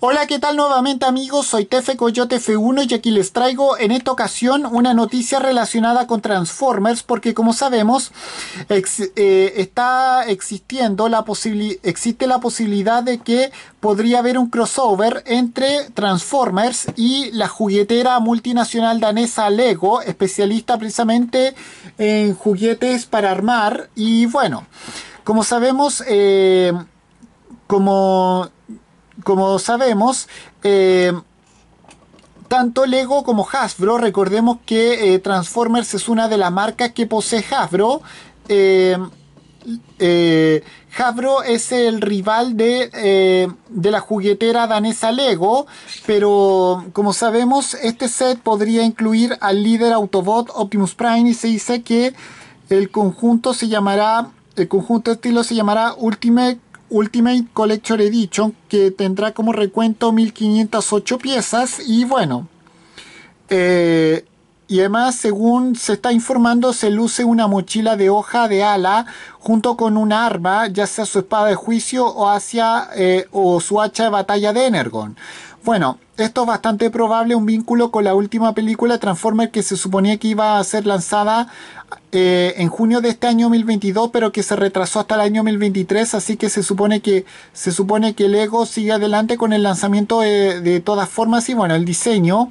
Hola, ¿qué tal nuevamente amigos? Soy Tefe Coyote F1 y aquí les traigo en esta ocasión una noticia relacionada con Transformers porque como sabemos eh, está existiendo la existe la posibilidad de que podría haber un crossover entre Transformers y la juguetera multinacional danesa Lego, especialista precisamente en juguetes para armar y bueno, como sabemos eh, como como sabemos, eh, tanto Lego como Hasbro, recordemos que eh, Transformers es una de las marcas que posee Hasbro. Eh, Hasbro es el rival de, la juguetera danesa Lego, pero como sabemos, este set podría incluir al líder Autobot Optimus Prime y se dice que el conjunto se llamará, el conjunto estilo se llamará Ultimate Ultimate Collector Edition que tendrá como recuento 1508 piezas y bueno eh, y además según se está informando se luce una mochila de hoja de ala junto con un arma ya sea su espada de juicio o hacia eh, o su hacha de batalla de Energon bueno, esto es bastante probable un vínculo con la última película Transformer que se suponía que iba a ser lanzada eh, en junio de este año 2022, pero que se retrasó hasta el año 2023, así que se supone que se supone que Lego sigue adelante con el lanzamiento eh, de, todas formas y bueno, el diseño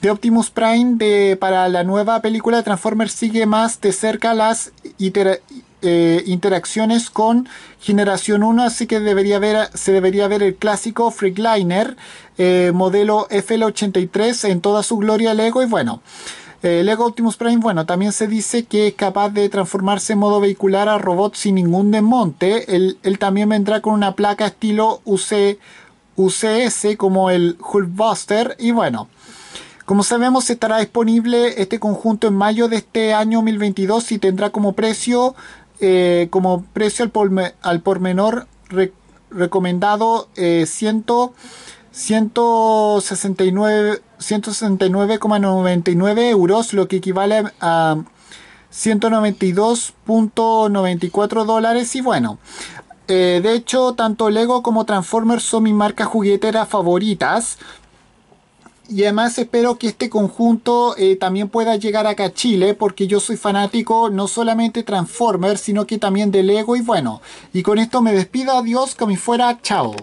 de Optimus Prime de, para la nueva película Transformer sigue más de cerca las itera, eh, interacciones con generación 1, así que debería ver, se debería ver el clásico Freakliner eh, modelo FL83 en toda su gloria Lego y bueno. Eh, Lego Optimus Prime, bueno, también se dice que es capaz de transformarse en modo vehicular a robot sin ningún desmonte. Él, también vendrá con una placa estilo UC, UCS como el Hulkbuster y bueno. Como sabemos, estará disponible este conjunto en mayo de este año 2022 y tendrá como precio eh, como precio al, al por menor recomendado 169,99 eh, euros, lo que equivale a 192.94 dólares y bueno. Eh, de hecho, tanto Lego como Transformers son mis marcas jugueteras favoritas, y además espero que este conjunto eh, también pueda llegar acá a Chile porque yo soy fanático no solamente Transformers sino que también de Lego y bueno y con esto me despido adiós como si fuera chao